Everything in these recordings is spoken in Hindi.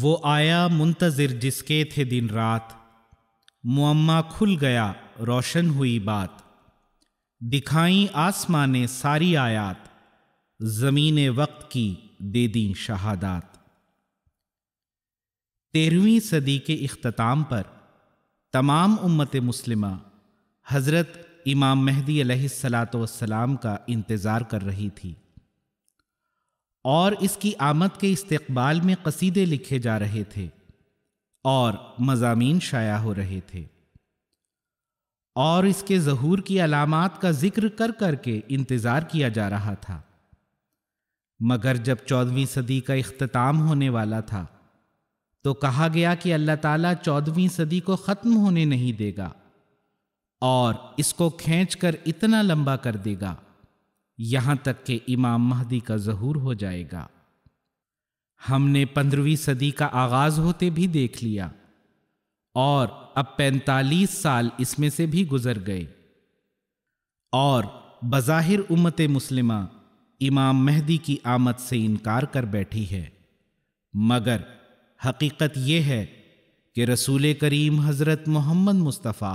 वो आया मुंतज़िर जिसके थे दिन रात मुअम्मा खुल गया रोशन हुई बात दिखाई आसमां ने सारी आयात ज़मीन वक्त की दे दी शहादात तेरहवीं सदी के अख्ताम पर तमाम उम्मत मुस्लिमा हज़रत इमाम महदी सलात का इंतज़ार कर रही थी और इसकी आमद के इस्तबाल में कसीदे लिखे जा रहे थे और मजामी शाया हो रहे थे और इसके जहूर की अलामत का जिक्र कर करके इंतज़ार किया जा रहा था मगर जब चौदहवीं सदी का अख्ताम होने वाला था तो कहा गया कि अल्लाह ताला चौदहवीं सदी को ख़त्म होने नहीं देगा और इसको खींचकर कर इतना लंबा कर देगा यहां तक के इमाम महदी का जहूर हो जाएगा हमने पंद्रहवीं सदी का आगाज होते भी देख लिया और अब पैंतालीस साल इसमें से भी गुजर गए और बज़ाहिर उम्मत मुस्लिमा इमाम महदी की आमद से इनकार कर बैठी है मगर हकीकत यह है कि रसूल करीम हज़रत मोहम्मद मुस्तफ़ा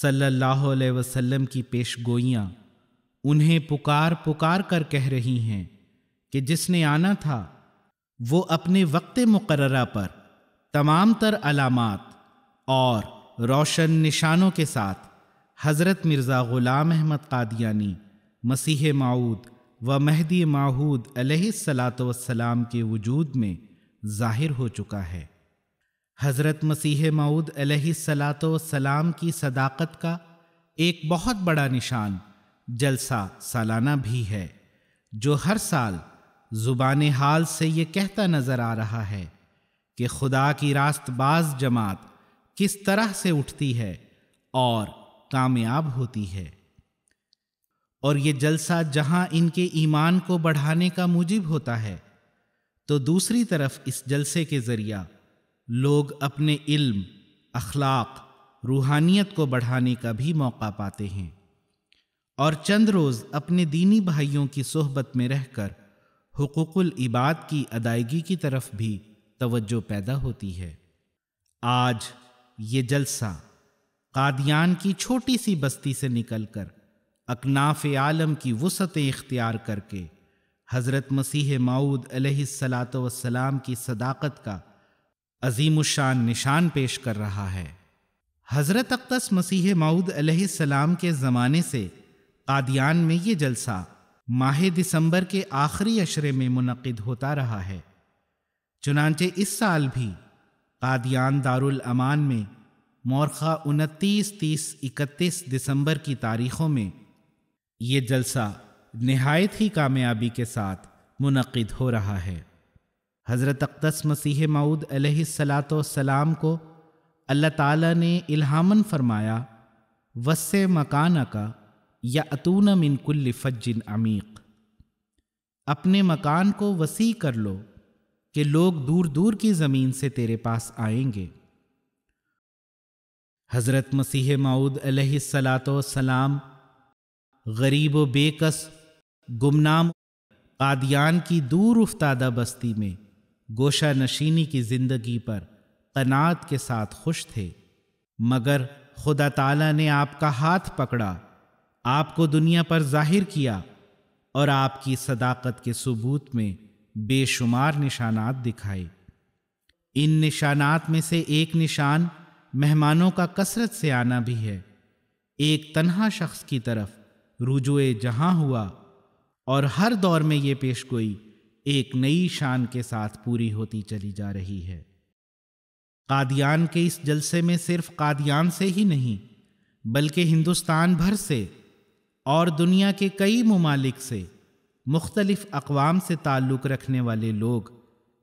सल्लल्लाहु अलैहि वसल्लम की पेशगोइयां उन्हें पुकार पुकार कर कह रही हैं कि जिसने आना था वो अपने वक्त मुकर्रा पर तमाम तर अलामत और रोशन निशानों के साथ हज़रत मिर्ज़ा ग़ुलाम अहमद कादियानी मसीह माऊद व महदी माहूद सलातम के वजूद में ज़ाहिर हो चुका है हज़रत मसीह माऊद सलाम की सदाकत का एक बहुत बड़ा निशान जलसा सालाना भी है जो हर साल ज़ुबान हाल से ये कहता नज़र आ रहा है कि खुदा की रास्तबाज जमात किस तरह से उठती है और कामयाब होती है और ये जलसा जहां इनके ईमान को बढ़ाने का मुजिब होता है तो दूसरी तरफ इस जलसे के ज़रिया लोग अपने इल्म अखलाक रूहानियत को बढ़ाने का भी मौका पाते हैं और चंद रोज़ अपने दीनी भाइयों की सोहबत में रहकर हकूक़ुल इबाद की अदायगी की तरफ भी तवज्जो पैदा होती है आज ये जलसा कादियान की छोटी सी बस्ती से निकलकर अकनाफ आलम की वसतें इख्तियार करके हज़रत मसीह माऊद सलाम की सदाकत का अजीम शान निशान पेश कर रहा है हज़रत अक्तस मसीह माऊद सलाम के ज़माने से कादियान में ये जलसा माह दिसंबर के आखिरी अशरे में मुनद होता रहा है चुनाचे इस साल भी कादियान दारुल अमान में मोरखा उनतीस तीस इकतीस दिसंबर की तारीख़ों में ये जलसा नहायत ही कामयाबी के साथ मुनद हो रहा है हज़रत अकदस मसीह मऊद सलाम को अल्लाह ताला ने इल्हामन फरमाया वस्से मकाना का या अतून कुल्ल फजिन अमीक अपने मकान को वसी कर लो कि लोग दूर दूर की ज़मीन से तेरे पास आएंगे हज़रत मसीह माऊद सलाम गरीब बेकस गुमनाम कादियान की दूर उफ्तादा बस्ती में गोशा नशीनी की ज़िंदगी पर कनात के साथ खुश थे मगर खुदा ताला ने आपका हाथ पकड़ा आपको दुनिया पर जाहिर किया और आपकी सदाकत के सबूत में बेशुमार निशानात दिखाए इन निशानात में से एक निशान मेहमानों का कसरत से आना भी है एक तनहा शख्स की तरफ रुजुए जहां हुआ और हर दौर में ये पेशगोई एक नई शान के साथ पूरी होती चली जा रही है कादियान के इस जलसे में सिर्फ कादियान से ही नहीं बल्कि हिंदुस्तान भर से और दुनिया के कई ममालिक से मुख्तलिफ़ अकवाम से ताल्लुक़ रखने वाले लोग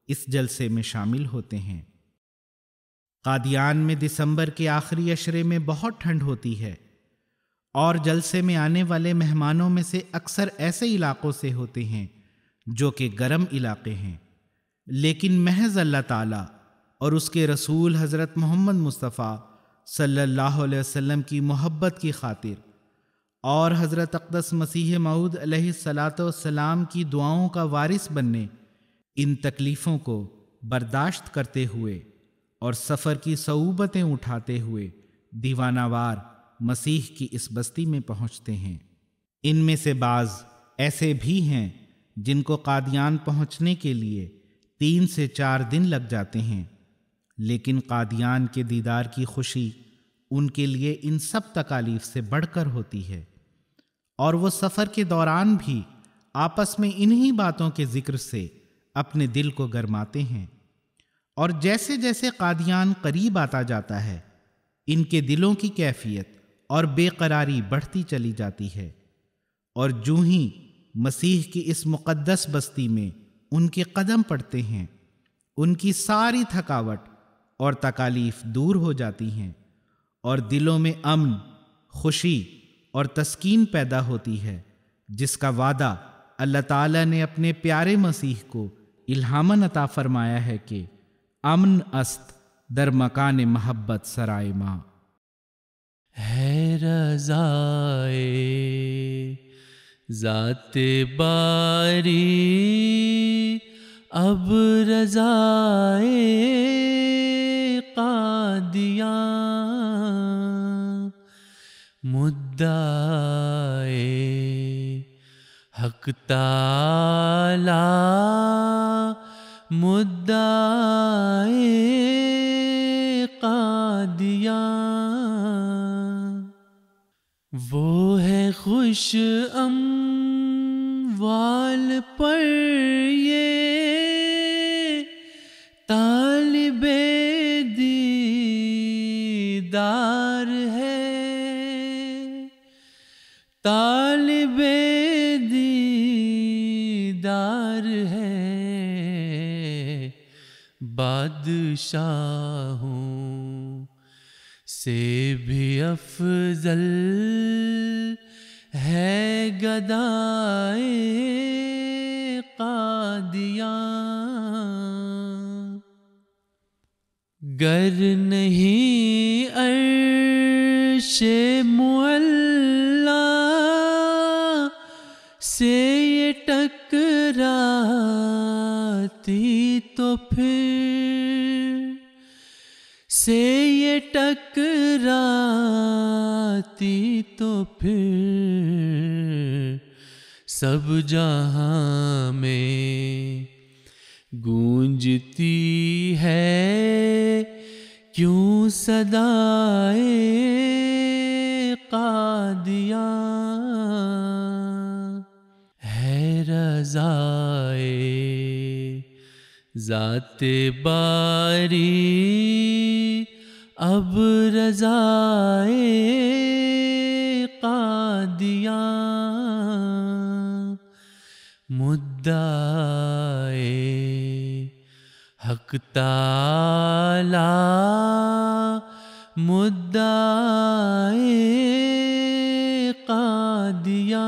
इस जलसे में शामिल होते हैं कादियान में दिसंबर के आखिरी अशरे में बहुत ठंड होती है और जलसे में आने वाले मेहमानों में से अक्सर ऐसे इलाक़ों से होते हैं जो कि गर्म इलाके हैं लेकिन महज अल्लाह ताला और उसके रसूल हज़रत मोहम्मद मुस्तफ़ा सल्लल्लाहु अलैहि वसल्लम की मोहब्बत की खातिर और हज़रत अकदस मसीह मऊद सलाम की दुआओं का वारिस बनने इन तकलीफ़ों को बर्दाश्त करते हुए और सफ़र की सऊबतें उठाते हुए दीवानावार मसीह की इस बस्ती में पहुँचते हैं इनमें से बाज़ ऐसे भी हैं जिनको कादियान पहुँचने के लिए तीन से चार दिन लग जाते हैं लेकिन कादियान के दीदार की खुशी उनके लिए इन सब तकालीफ से बढ़कर होती है और वो सफ़र के दौरान भी आपस में इन्हीं बातों के ज़िक्र से अपने दिल को गरमाते हैं और जैसे जैसे कादियान करीब आता जाता है इनके दिलों की कैफियत और बेकरारी बढ़ती चली जाती है और जूँ ही मसीह की इस मुक़दस बस्ती में उनके कदम पड़ते हैं उनकी सारी थकावट और तकालीफ दूर हो जाती हैं और दिलों में अमन खुशी और तस्कीन पैदा होती है जिसका वादा अल्लाह ताला ने अपने प्यारे मसीह को इल्हामन अता फरमाया है कि अमन अस्त दर मकान मोहब्बत सराय माँ है रजाए जाते बारी अब रजाए कादिया मुद खुदाए हक ताला मुद्दाए कादिया वो है खुश अम वाल पर ये तालिबे दीदार है तालिबे दीदार है बादशाहों से भी अफजल है गदाए कादिया गर नहीं अर्शे मुअल तो फिर से ये टकराती तो फिर सब जहां में गूंजती है क्यों सदाए कादिया है रजा जात बारी अब रजाए कादिया मुद्दाए हक ताला मुद्दाए कादिया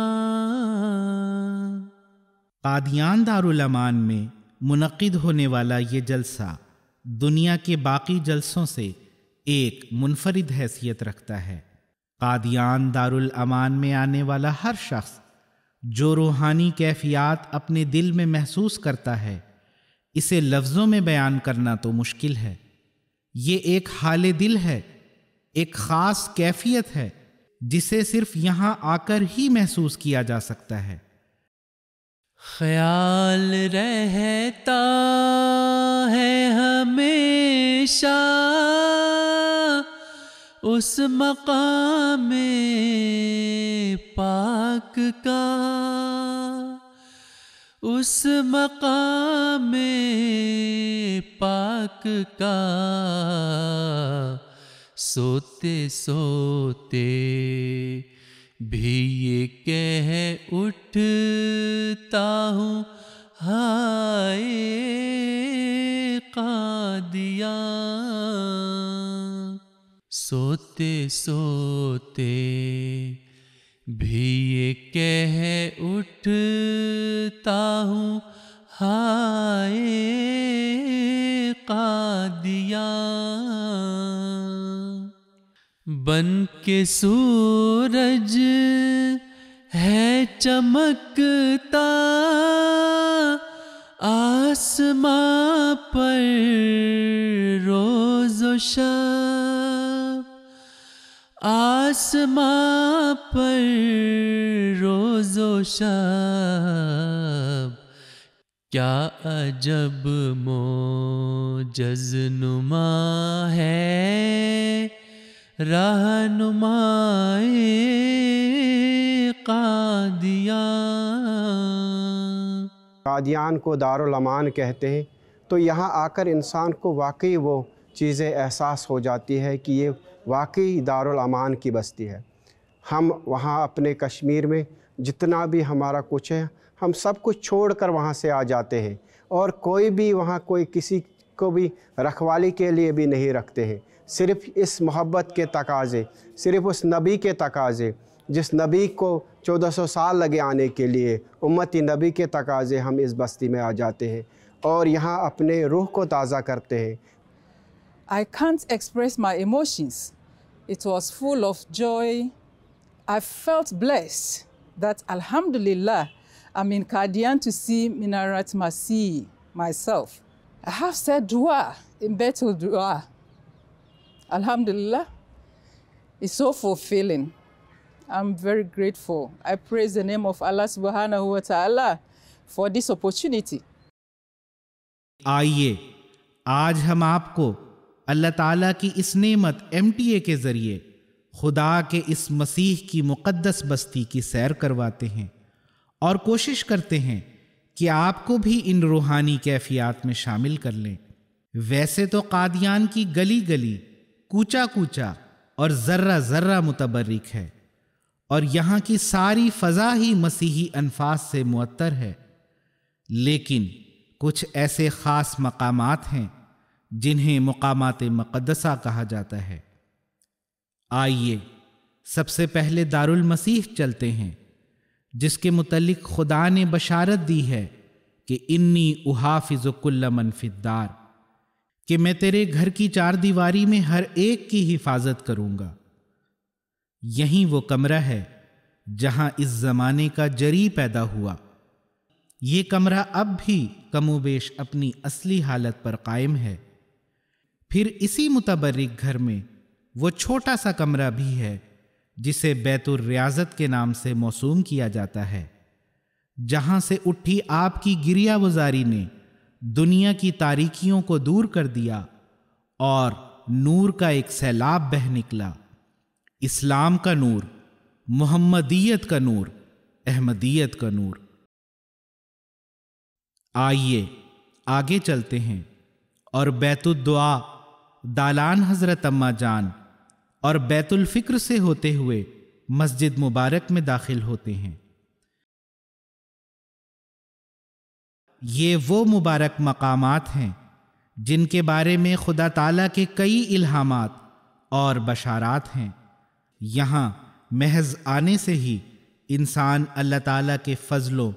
कादियान दारुलमान में मुनद होने वाला ये जलसा दुनिया के बाकी जलसों से एक मुनफरद हैसियत रखता है कादियान दारुल अमान में आने वाला हर शख्स जो रूहानी कैफियत अपने दिल में महसूस करता है इसे लफ्ज़ों में बयान करना तो मुश्किल है ये एक हाल दिल है एक ख़ास कैफियत है जिसे सिर्फ यहाँ आकर ही महसूस किया जा सकता है ख्याल रहता है हमेशा उस मकाम पाक का उस मकाम पाक का सोते सोते भी ये कह उठता हूँ हाय कादिया सोते सोते भी ये कह उठता हूँ हाय कादिया बन के सूरज है चमकता आसमां पर रोज शाम आसमां पर रोज शाम क्या अजब मो जजनुमा है रहनुमाए कादियान कादियान को दारुलमान कहते हैं तो यहाँ आकर इंसान को वाकई वो चीज़ें एहसास हो जाती है कि ये वाकई दारुलमान की बस्ती है हम वहाँ अपने कश्मीर में जितना भी हमारा कुछ है हम सब कुछ छोड़ कर वहाँ से आ जाते हैं और कोई भी वहाँ कोई किसी को भी रखवाली के लिए भी नहीं रखते हैं सिर्फ इस मोहब्बत के तकाजे सिर्फ उस नबी के तकाजे जिस नबी को 1400 साल लगे आने के लिए उम्मती नबी के तकाजे हम इस बस्ती में आ जाते हैं और यहाँ अपने रूह को ताज़ा करते हैं I can't express my emotions it was full of joy I felt bless that अलहमदिल्ला I mean Qadian to see मिनारत मसी myself I have said dua in Betul dua. Alhamdulillah, it's so fulfilling. I'm very grateful. I praise the name of Allah subhanahu wa ta'ala for this opportunity. आइए आज हम आपको अल्लाह ताला की इस नेमत एमटीए के ज़रिए खुदा के इस मसीह की मुक़द्दस बस्ती की सैर करवाते हैं और कोशिश करते हैं कि आपको भी इन रूहानी कैफियात में शामिल कर लें वैसे तो कादियान की गली गली कूचा कूचा और ज़र्रा ज़र्रा मुतबरक है और यहाँ की सारी फ़जा ही मसीही अनफाज से मुअत्तर है लेकिन कुछ ऐसे ख़ास मकाम हैं जिन्हें मकामात मक़दसा कहा जाता है आइए सबसे पहले दारुल मसीह चलते हैं जिसके मुतलिक खुदा ने बशारत दी है कि इन्नी उहाफिजुकुल्ल मनफिदार कि मैं तेरे घर की चार दीवारी में हर एक की हिफाजत करूंगा यही वो कमरा है जहां इस ज़माने का जरी पैदा हुआ ये कमरा अब भी कमोबेश अपनी असली हालत पर कायम है फिर इसी मुतबरिक घर में वो छोटा सा कमरा भी है जिसे बैतुल रियाजत के नाम से मौसूम किया जाता है जहां से उठी आपकी गिरियावजारी ने दुनिया की तारीकियों को दूर कर दिया और नूर का एक सैलाब बह निकला इस्लाम का नूर मोहम्मदीयत का नूर अहमदीयत का नूर आइए आगे चलते हैं और बैतुद्दुआ दालान हज़रत अम्मा जान और बैतुल फिक्र से होते हुए मस्जिद मुबारक में दाखिल होते हैं ये वो मुबारक मकामात हैं जिनके बारे में खुदा ताला के कई इल्हामात और बशारात हैं यहाँ महज आने से ही इंसान अल्लाह ताला के फजलों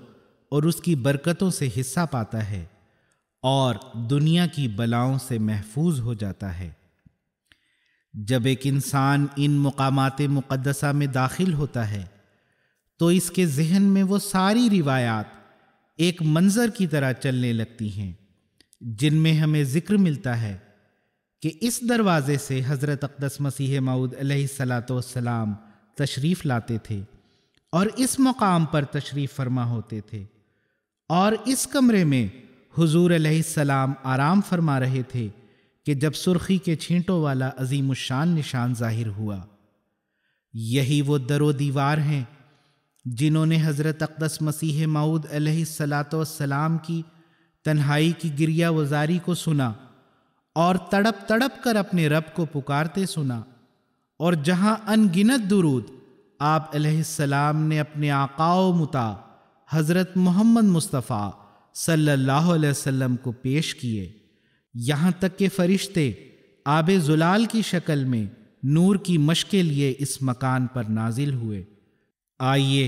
और उसकी बरकतों से हिस्सा पाता है और दुनिया की बलाओं से महफूज हो जाता है जब एक इंसान इन मकाम मुक़दसा में दाखिल होता है तो इसके जहन में वो सारी रिवायात एक मंज़र की तरह चलने लगती हैं जिनमें हमें ज़िक्र मिलता है कि इस दरवाज़े से हज़रत अकदस मसीह माऊद सलाम तशरीफ़ लाते थे और इस मकाम पर तशरीफ़ फरमा होते थे और इस कमरे में हुजूर सलाम आराम फरमा रहे थे कि जब सुर्खी के छींटों वाला अजीम शान निशान जाहिर हुआ यही वो दरो दीवार हैं जिन्होंने हज़रत अकदस मसीह माऊद सलाम की तन्हाई की गिरिया वजारी को सुना और तड़प तड़प कर अपने रब को पुकारते सुना और जहाँ अनगिनत दुरूद आप सलाम ने अपने आकाओ मुता हज़रत मोहम्मद मुस्तफ़ा सल्लल्लाहु अलैहि वसल्लम को पेश किए यहाँ तक के फरिश्ते आब जुलाल की शक्ल में नूर की मश के लिए इस मकान पर नाजिल हुए आइए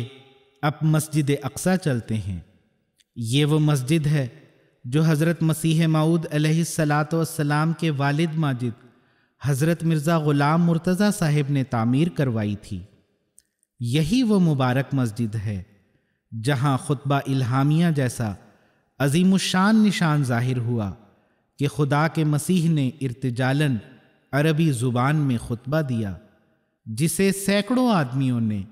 अब मस्जिद अक्सा चलते हैं ये वो मस्जिद है जो हज़रत मसीह माऊद सलाम के वालिद माजिद हज़रत मिर्ज़ा ग़ुलाम मुर्तज़ा साहिब ने तामीर करवाई थी यही वो मुबारक मस्जिद है जहाँ ख़ुतबा इल्हामिया जैसा अजीम शान निशान ज़ाहिर हुआ कि खुदा के मसीह ने इर्तजालन अरबी ज़ुबान में खुतबा दिया जिसे सैकड़ों आदमियों ने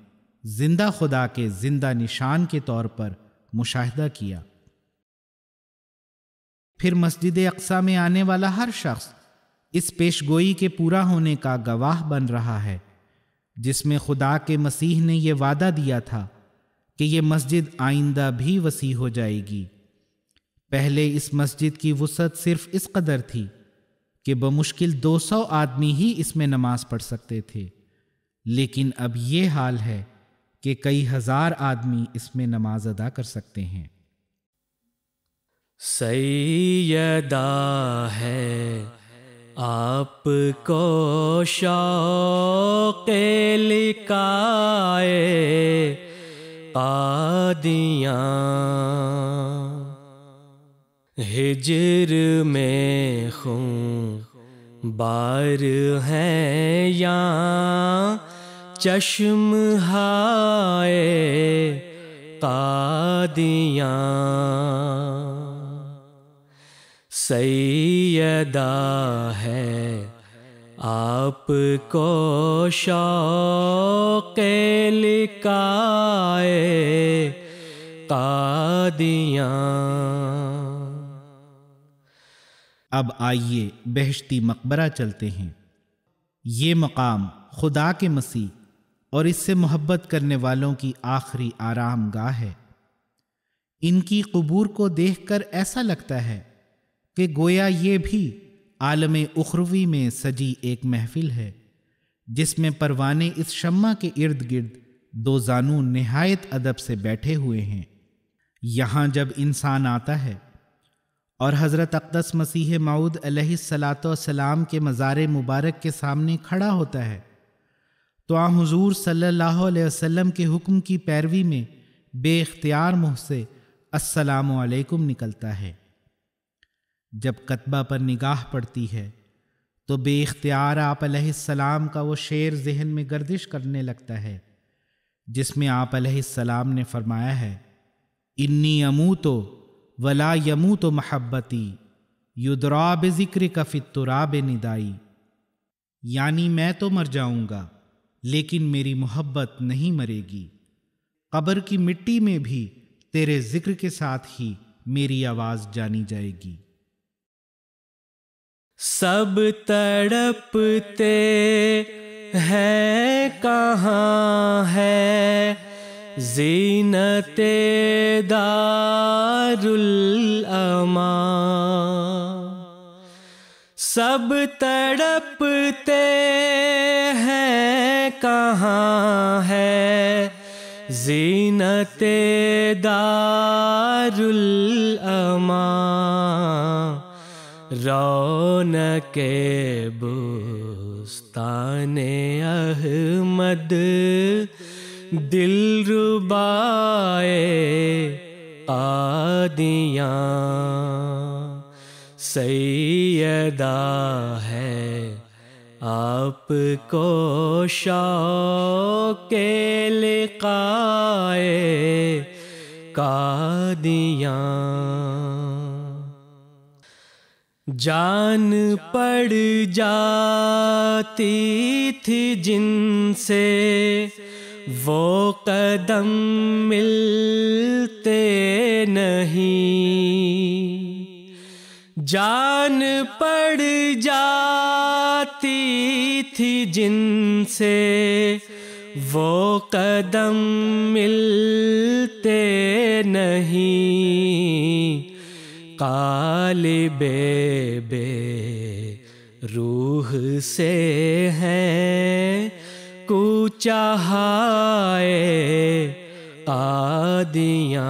जिंदा खुदा के जिंदा निशान के तौर पर मुशाह किया फिर मस्जिद अक्सा में आने वाला हर शख्स इस पेशगोई के पूरा होने का गवाह बन रहा है जिसमें खुदा के मसीह ने यह वादा दिया था कि ये मस्जिद आइंदा भी वसी हो जाएगी पहले इस मस्जिद की वसत सिर्फ इस कदर थी कि बमुश्किल 200 आदमी ही इसमें नमाज पढ़ सकते थे लेकिन अब ये हाल है कि कई हजार आदमी इसमें नमाज अदा कर सकते हैं सैदा है आपको शौके लिकाए कादियाँ हिजर में खूं बार हैं या चश्म हाय कादिया सैदा है आपको शौकेल लिकाए कादियाँ अब आइए बहशती मकबरा चलते हैं ये मकाम खुदा के मसीह और इससे मोहब्बत करने वालों की आखिरी आराम गाह है इनकी कबूर को देखकर ऐसा लगता है कि गोया ये भी आलम उखरवी में सजी एक महफिल है जिसमें परवाने इस शम्मा के इर्द गिर्द दो जानू नहायत अदब से बैठे हुए हैं यहाँ जब इंसान आता है और हज़रत अकदस मसीह माऊद सलाम के मज़ार मुबारक के सामने खड़ा होता है तो आ हजूर सल्ला वसम के हुक्म की पैरवी में बेख्तियार मुँह से असलकुम निकलता है जब कतबा पर निगाह पड़ती है तो बेख्तियार आप सलाम का वो शेर जहन में गर्दिश करने लगता है जिसमें आप सलाम ने फरमाया है इन्नी अमू तो वला यमू तो महब्बती युद्राब ज़िक्र कफ़ितुराब निदाई यानी मैं तो मर जाऊंगा लेकिन मेरी मोहब्बत नहीं मरेगी कब्र की मिट्टी में भी तेरे जिक्र के साथ ही मेरी आवाज़ जानी जाएगी सब तड़पते हैं कहाँ है जीनते दारुल अमा सब तड़पते हैं कहाँ है जीनते दारुल अमा रौन के बुस्तान अहमद दिल रुबाए आदिया सैदा है आपको शौके लिखाए कादिया जान पड़ जाती थी जिनसे वो कदम मिलते नहीं जान पड़ जाती थी जिनसे वो कदम मिलते नहीं काले बे रूह से हैं को चाहाए आदिया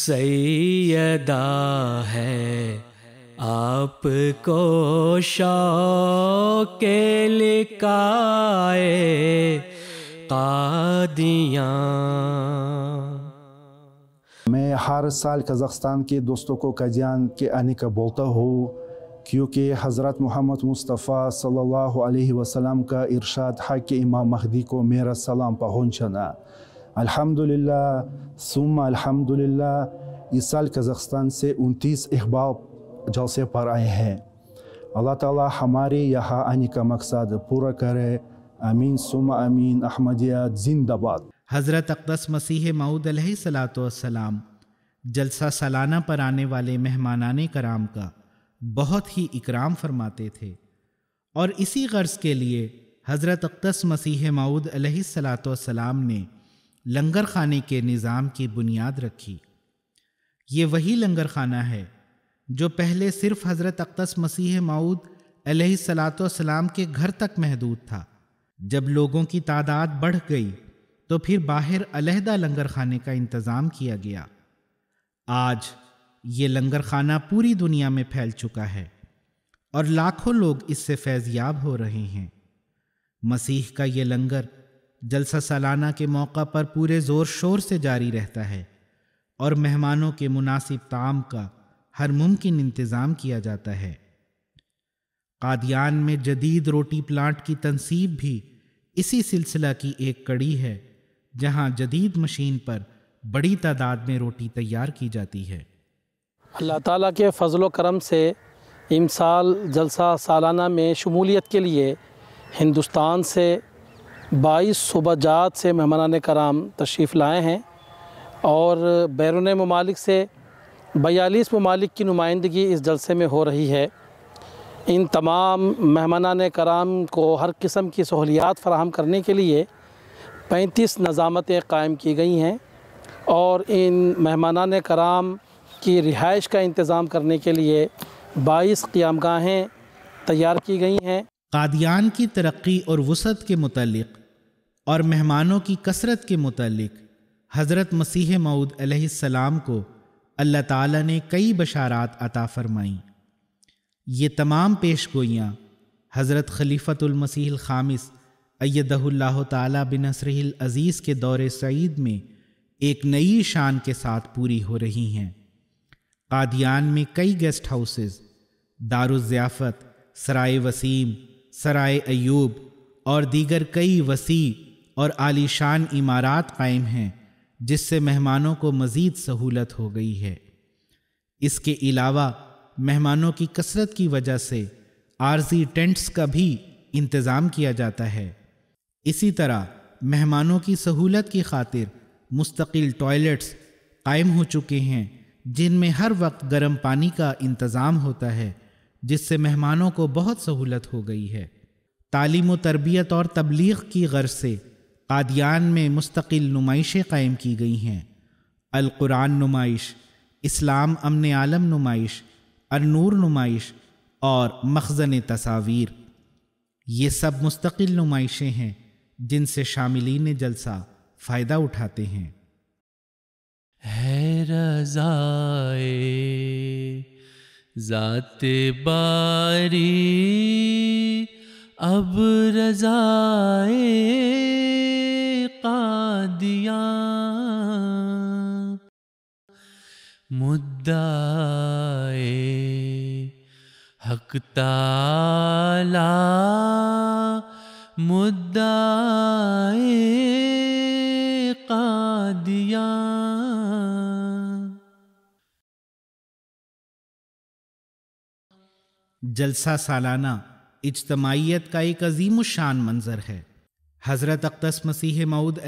सैदा है आपको शौके लिकाए कादिया मैं हर साल कजाकस्तान के दोस्तों को कजान के आने का बोलता हूँ क्योंकि हज़रत मोहम्मद मुस्तफ़ा सल्लल्लाहु अलैहि वसल्लम का इरशाद हक कि इमाम महदी को मेरा सलाम पहुँचना अल्हम्दुलिल्लाह सुम अल्हम्दुलिल्लाह इस साल कज़ाकिस्तान से उनतीस अहबाब जलसे पर आए हैं अल्लाह ताला हमारे यहाँ आने का मकसद पूरा करे अमीन सुम अमीन अहमदिया जिंदाबाद हज़रत अकदस मसीह माऊद सलाम जलसा सालाना पर आने वाले मेहमानान कराम का बहुत ही इकराम फरमाते थे और इसी गर्ज के लिए हज़रत अक्दस मसीह माऊद सलाम ने लंगर खाने के निज़ाम की बुनियाद रखी ये वही लंगर खाना है जो पहले सिर्फ हज़रत अक्दस मसीह माऊद सलाम के घर तक महदूद था जब लोगों की तादाद बढ़ गई तो फिर बाहर अलहदा लंगर खाने का इंतज़ाम किया गया आज ये लंगर खाना पूरी दुनिया में फैल चुका है और लाखों लोग इससे फैज़याब हो रहे हैं मसीह का ये लंगर जलसा सालाना के मौका पर पूरे ज़ोर शोर से जारी रहता है और मेहमानों के मुनासिब ताम का हर मुमकिन इंतज़ाम किया जाता है कादियान में जदीद रोटी प्लांट की तनसीब भी इसी सिलसिला की एक कड़ी है जहां जदीद मशीन पर बड़ी तादाद में रोटी तैयार की जाती है अल्लाह ताला के फ़जल करम से इमसाल जलसा सालाना में शमूलियत के लिए हिंदुस्तान से बाईस जात से मेहमान कराम तशरीफ़ लाए हैं और बैरून ममालिक से बयालीस ममालिक की नुमाइंदगी इस जलसे में हो रही है इन तमाम मेहमान कराम को हर किस्म की सहूलियात फ़राहम करने के लिए पैंतीस नज़ामतें कायम की गई हैं और इन मेहमान कराम की रिहाइश का इंतज़ाम करने के लिए बाईस गाहें तैयार की गई हैं कादियान की तरक्की और वसत के मतलब और मेहमानों की कसरत के मतलब हज़रत मसीह मऊद सलाम को अल्लाह ताला ने कई बशारात अता फ़रमाईं ये तमाम पेश गोयाँ हज़रत खलीफ़तुलमसीह ख़ामिस अयदहुल्ला ताला बिन अज़ीज़ के दौर सईद में एक नई शान के साथ पूरी हो रही हैं कादियान में कई गेस्ट हाउसेज दारुज़ियाफ़त सराय वसीम सराय अयूब और दीगर कई वसी और आलीशान इमारात कायम हैं जिससे मेहमानों को मज़ीद सहूलत हो गई है इसके अलावा मेहमानों की कसरत की वजह से आर्जी टेंट्स का भी इंतज़ाम किया जाता है इसी तरह मेहमानों की सहूलत की खातिर मुस्तकिल टॉयलेट्स कायम हो चुके हैं जिनमें हर वक्त गर्म पानी का इंतज़ाम होता है जिससे मेहमानों को बहुत सहूलत हो गई है तालीम व तरबियत और तबलीग की गर्ज से कादियान में मुस्तकिल नुमाइशें कायम की गई हैं अलकुरान नुमाइश इस्लाम अमन आलम नुमाइश अनूर नुमाइश और मखजन तस्वीर ये सब मुस्तकिल नुमाइशें हैं जिनसे शामिलीन जलसा फ़ायदा उठाते हैं حیر زائے ذات باری اب رضائے قادیاں مدعائے حق تعالی مدعائے जलसा सालाना इजतमाहीत का एक अजीम शान मंज़र है हज़रत अक्दस मसीह मऊद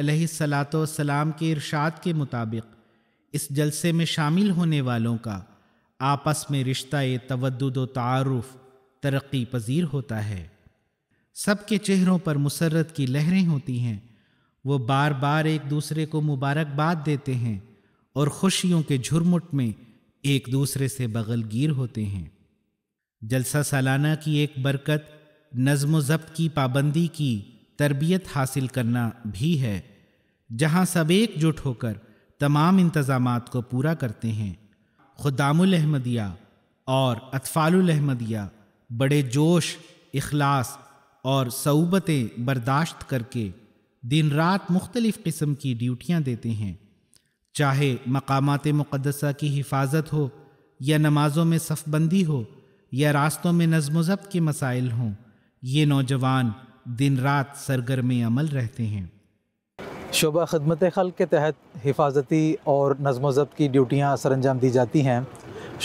सलाम के इरशाद के मुताबिक इस जलसे में शामिल होने वालों का आपस में रिश्ता तवद तारफ़ तरक्की पजीर होता है सबके चेहरों पर मुसरत की लहरें होती हैं वो बार बार एक दूसरे को मुबारकबाद देते हैं और खुशियों के झुरमुट में एक दूसरे से बगलगीर होते हैं जलसा सालाना की एक बरकत नज़म ज़ब्त की पाबंदी की तरबियत हासिल करना भी है जहाँ सब एकजुट होकर तमाम इंतज़ाम को पूरा करते हैं खुदामुल अहमदिया और अतफ़ालुल अहमदिया बड़े जोश इखलास और सऊबतें बर्दाश्त करके दिन रात मुख्तलिफ़ किस्म की ड्यूटियाँ देते हैं चाहे मकामात मुक़दसा की हिफाजत हो या नमाज़ों में सफ़बंदी हो या रास्तों में नज्म जब्त के मसाइल हों ये नौजवान दिन रात सरगर्म अमल रहते हैं शोबा खदमत खल के तहत हिफाजती और नज़म ज़ब्त की ड्यूटियाँ सर अंजाम दी जाती हैं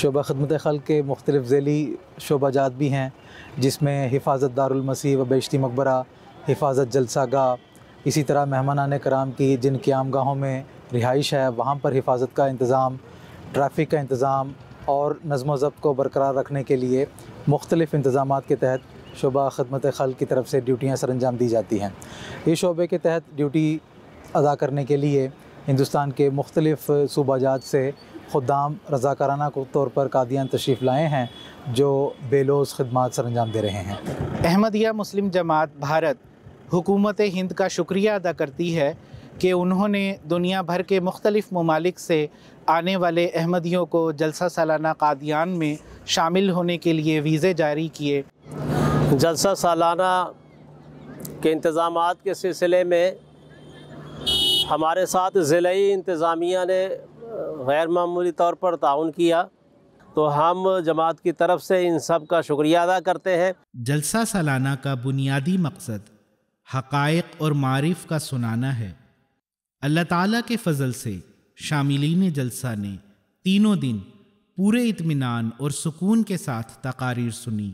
शोबा खदमत खल के मुख्तलिफ़ शोबा ज़ात भी हैं जिसमें हिफाजत दारमसी व बेशती मकबरा हिफाजत जलसा गाह इसी तरह मेहमान कराम की जिन क्याम गाहों में रिहाइश है वहाँ पर हिफाजत का इंतज़ाम ट्रैफिक का इंतज़ाम और नज़म ज़ब्त को बरकरार रखने के लिए मुख्तलिफ़ इंतज़ाम के तहत शुबा खदमत खल की तरफ से ड्यूटियाँ सर अंजाम दी जाती हैं इस शोबे के तहत ड्यूटी अदा करने के लिए हिंदुस्तान के मुख्तलिफ़ सूबाजात से खुदाम रजाकाराना तौर पर कादियान तशरीफ़ लाए हैं जो बेलोस खदमात सर अंजाम दे रहे हैं अहमदिया मुस्लिम जमात भारत हुकूमत हिंद का शुक्रिया अदा करती है कि उन्होंने दुनिया भर के मुख्तलिफ़ ममालिक से आने वाले अहमदियों को जलसा सालाना कादियान में शामिल होने के लिए वीज़े जारी किए जलसा सालाना के इंतज़ाम के सिलसिले में हमारे साथ ज़िली इंतज़ामिया ने गैर मामूली तौर पर ताउन किया तो हम जमात की तरफ से इन सब का शुक्रिया अदा करते हैं जलसा सालाना का बुनियादी मकसद हक़ और मारिफ का सुनाना है अल्लाह ताला के फजल से शामिलीन जलसा ने तीनों दिन पूरे इत्मीनान और सुकून के साथ तकारीर सुनी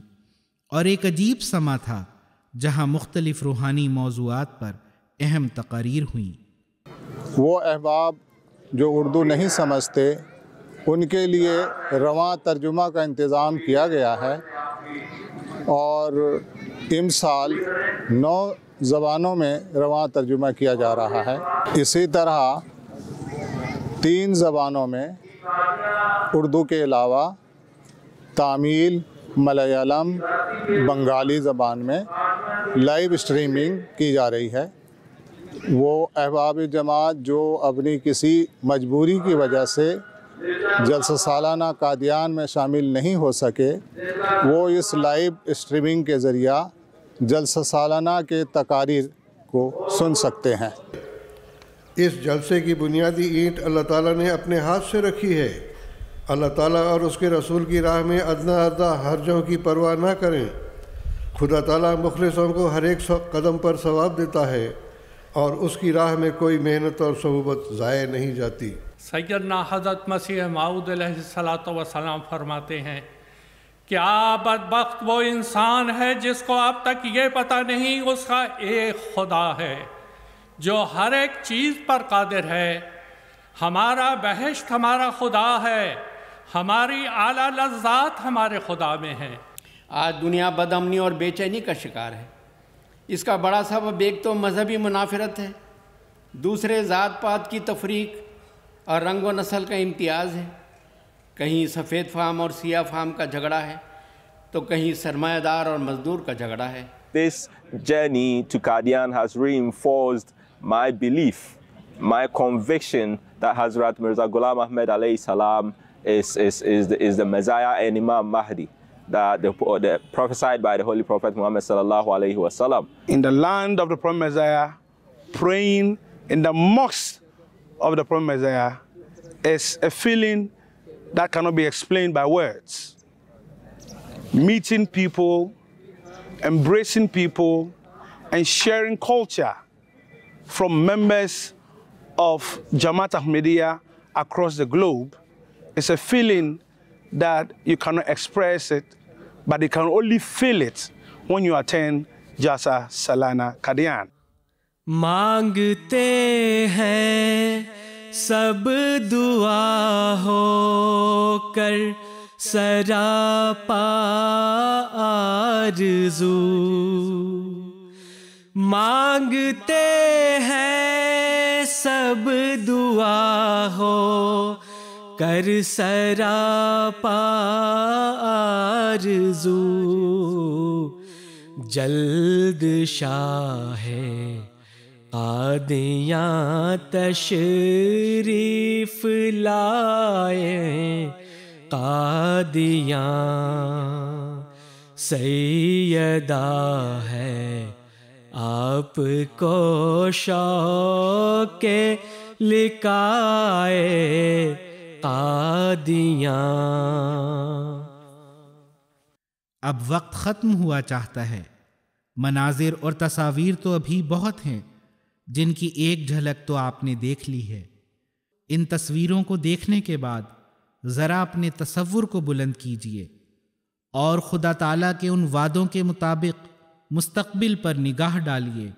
और एक अजीब समा था जहां मुख्तलिफ रूहानी मौजूद पर अहम तकारीर हुई वो अहबाब जो उर्दू नहीं समझते उनके लिए रवा तर्जुमा का इंतज़ाम किया गया है और इम साल नौ ज़बानों में रवा तर्जुमा किया जा रहा है इसी तरह तीन ज़बानों में उर्दू के अलावा तमिल मलयालम बंगाली ज़बान में लाइव स्ट्रीमिंग की जा रही है वो अहबाब जमात जो अपनी किसी मजबूरी की वजह से जलसा सालाना कादियान में शामिल नहीं हो सके वो इस लाइव स्ट्रीमिंग के ज़रिया जलसा सालाना के तकारीर को सुन सकते हैं इस जलसे की बुनियादी ईंट अल्लाह ताला ने अपने हाथ से रखी है अल्लाह ताला और उसके रसूल की राह में अदना अदा हर्जों की परवाह ना करें खुदा ताला मुखलसों को हर एक कदम पर सवाब देता है और उसकी राह में कोई मेहनत और सहूबत ज़ाय नहीं जाती सैदना हज़रत मसीह माऊद सलात वसलाम फरमाते हैं क्या बदबخت वो इंसान है जिसको अब तक ये पता नहीं उसका एक खुदा है जो हर एक चीज़ पर कादिर है हमारा बहिश्त हमारा खुदा है हमारी आला लज्जात हमारे खुदा में है आज दुनिया बदमनी और बेचैनी का शिकार है इसका बड़ा सबब एक तो मजहबी मुनाफरत है दूसरे ज़ात पात की तफरीक और रंग व नस्ल का इम्तियाज़ है कहीं सफ़ेद फार्म और सिया फार्म का झगड़ा है तो कहीं सरमायादार और मजदूर का झगड़ा है This journey to Qadian has reinforced my belief, my conviction that Hazrat Mirza Ghulam Ahmed alayhi salam is, is, is, the, is the Messiah and Imam Mahdi that the, the prophesied by the Holy Prophet Muhammad sallallahu alayhi wasallam. In the land of the Prophet Messiah, praying in the mosque of the Prophet Messiah is a feeling that cannot be explained by words. Meeting people, embracing people, and sharing culture from members of Jamaat Ahmadiyya across the globe is a feeling that you cannot express it, but you can only feel it when you attend Jasa Salana Kadian. सब दुआ हो कर सरापा आरज़ू मांगते हैं सब दुआ हो कर सरापा आरज़ू जल्द शाह है कादियाँ तशरीफ लाए कादियाँ सैदा है आपको शौके लिकाए कादियाँ अब वक्त ख़त्म हुआ चाहता है मनाजिर और तस्वीर तो अभी बहुत हैं जिनकी एक झलक तो आपने देख ली है इन तस्वीरों को देखने के बाद ज़रा अपने तस्वुर को बुलंद कीजिए और ख़ुदा ताला के उन वादों के मुताबिक मुस्तबिल पर निगाह डालिए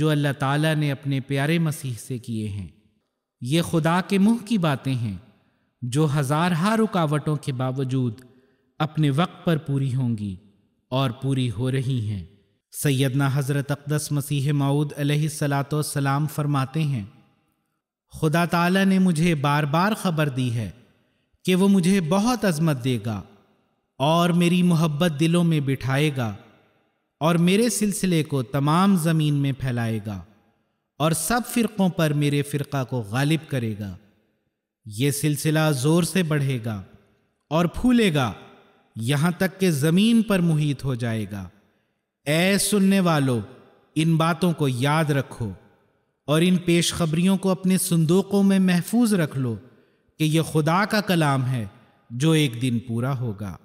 जो अल्लाह ताला ने अपने प्यारे मसीह से किए हैं ये खुदा के मुँह की बातें हैं जो हज़ारहा रुकावटों के बावजूद अपने वक्त पर पूरी होंगी और पूरी हो रही हैं सैदना हज़रत अकदस मसीह मऊद सलाम फरमाते हैं खुदा ताला ने मुझे बार बार ख़बर दी है कि वो मुझे बहुत अजमत देगा और मेरी मोहब्बत दिलों में बिठाएगा और मेरे सिलसिले को तमाम ज़मीन में फैलाएगा और सब फ़िरक़ों पर मेरे फ़िरका को गालिब करेगा ये सिलसिला ज़ोर से बढ़ेगा और फूलेगा यहाँ तक कि ज़मीन पर मुहित हो जाएगा ऐ सुनने वालों इन बातों को याद रखो और इन पेशखबरियों को अपने संदूकों में महफूज रख लो कि यह खुदा का कलाम है जो एक दिन पूरा होगा